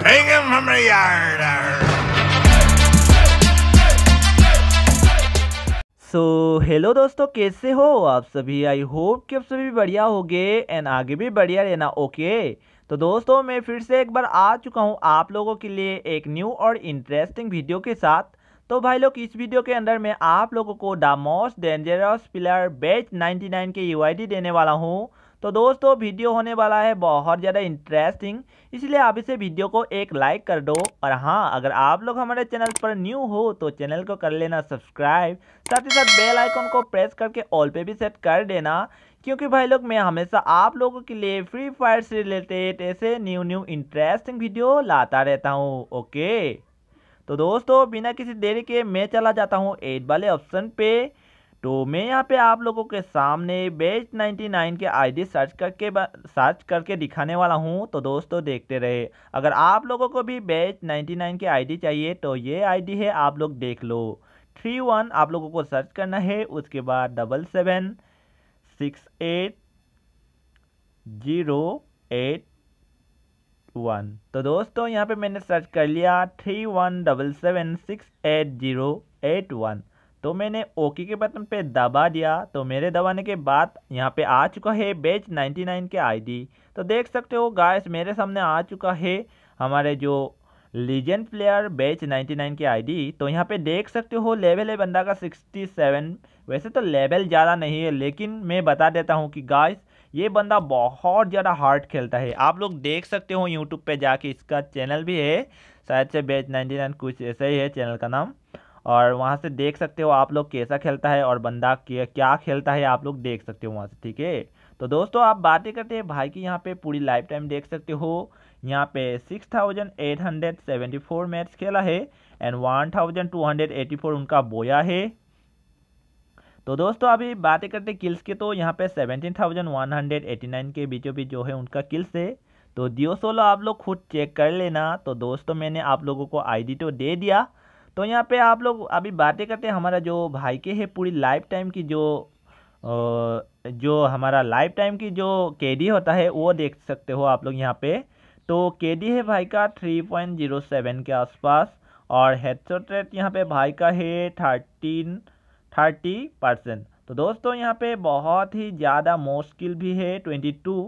Hang him from the yard. So so, hello दोस्तों कैसे हो आप सभी आई होप कि आप सभी बढ़िया होगे एंड आगे भी बढ़िया रहना ओके तो दोस्तों मैं फिर से एक बार आ चुका हूँ आप लोगों के लिए एक न्यू और इंटरेस्टिंग वीडियो के साथ तो भाई लोग इस वीडियो के अंदर मैं आप लोगों को द मोस्ट डेंजरस पिलर बेच 99 के यूआईडी देने वाला हूँ तो दोस्तों वीडियो होने वाला है बहुत ज़्यादा इंटरेस्टिंग इसलिए आप इसे वीडियो को एक लाइक कर दो और हाँ अगर आप लोग हमारे चैनल पर न्यू हो तो चैनल को कर लेना सब्सक्राइब साथ ही साथ बेल आइकन को प्रेस करके ऑल पे भी सेट कर देना क्योंकि भाई लोग मैं हमेशा आप लोगों के लिए फ्री फायर से रिलेटेड ऐसे न्यू न्यू इंटरेस्टिंग वीडियो लाता रहता हूँ ओके तो दोस्तों बिना किसी देरी के मैं चला जाता हूँ एट वाले ऑप्शन पे तो मैं यहाँ पे आप लोगों के सामने बेच 99 के आईडी सर्च करके सर्च करके दिखाने वाला हूँ तो दोस्तों देखते रहे अगर आप लोगों को भी बेच 99 के आईडी चाहिए तो ये आईडी है आप लोग देख लो थ्री वन आप लोगों को सर्च करना है उसके बाद double seven six eight zero eight one तो दोस्तों यहाँ पे मैंने सर्च कर लिया three one double seven six eight zero eight one तो मैंने ओके के बटन पे दबा दिया तो मेरे दबाने के बाद यहाँ पे आ चुका है बेच 99 के आईडी तो देख सकते हो गाइस मेरे सामने आ चुका है हमारे जो लीजेंड प्लेयर बेच 99 के आईडी तो यहाँ पे देख सकते हो लेवल है बंदा का 67 वैसे तो लेवल ज़्यादा नहीं है लेकिन मैं बता देता हूँ कि गाइस ये बंदा बहुत ज़्यादा हार्ड खेलता है आप लोग देख सकते हो यूट्यूब पर जाके इसका चैनल भी है शायद से बेच नाइन्टी कुछ ऐसा ही है चैनल का नाम और वहाँ से देख सकते हो आप लोग कैसा खेलता है और बंदा क्या खेलता है आप लोग देख सकते हो वहाँ से ठीक है तो दोस्तों आप बातें करते हैं भाई की यहाँ पे पूरी लाइफ टाइम देख सकते हो यहाँ पे 6,874 मैच खेला है एंड 1,284 उनका बोया है तो दोस्तों अभी बातें करते किल्स के तो यहाँ पे 17,189 के बीचों बीच जो है उनका किल्स है तो दियो सोलो आप लोग खुद चेक कर लेना तो दोस्तों मैंने आप लोगों को आईडी तो दे दिया तो यहाँ पे आप लोग अभी बातें करते हैं हमारा जो भाई के है पूरी लाइफ टाइम की जो जो हमारा लाइफ टाइम की जो के होता है वो देख सकते हो आप लोग यहाँ पे तो के है भाई का थ्री पॉइंट जीरो सेवन के आसपास और हेडसेट रेट यहाँ पे भाई का है थर्टीन थर्टी परसेंट तो दोस्तों यहाँ पे बहुत ही ज़्यादा मुश्किल भी है ट्वेंटी टू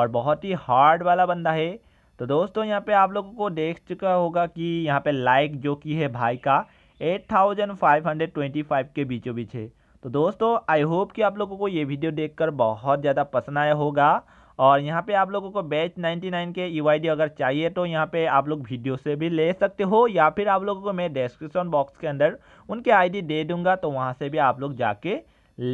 और बहुत ही हार्ड वाला बंदा है तो दोस्तों यहाँ पे आप लोगों को देख चुका होगा कि यहाँ पे लाइक जो कि है भाई का 8525 के बीचों बीच है तो दोस्तों आई होप कि आप लोगों को ये वीडियो देखकर बहुत ज़्यादा पसंद आया होगा और यहाँ पे आप लोगों को बैच 99 के यू e अगर चाहिए तो यहाँ पे आप लोग वीडियो से भी ले सकते हो या फिर आप लोगों को मैं डिस्क्रिप्शन बॉक्स के अंदर उनके डी दे दूंगा तो वहाँ से भी आप लोग जाके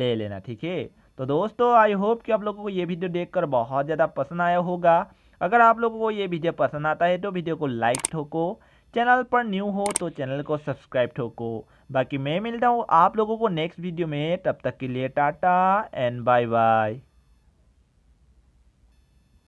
ले लेना ठीक है तो दोस्तों आई होप कि आप लोगों को ये वीडियो देखकर बहुत ज़्यादा पसंद आया होगा अगर आप लोगों को ये वीडियो पसंद आता है तो वीडियो को लाइक ठोको चैनल पर न्यू हो तो चैनल को सब्सक्राइब ठोको बाकी मैं मिलता हूँ आप लोगों को नेक्स्ट वीडियो में तब तक के लिए टाटा एंड बाय बाय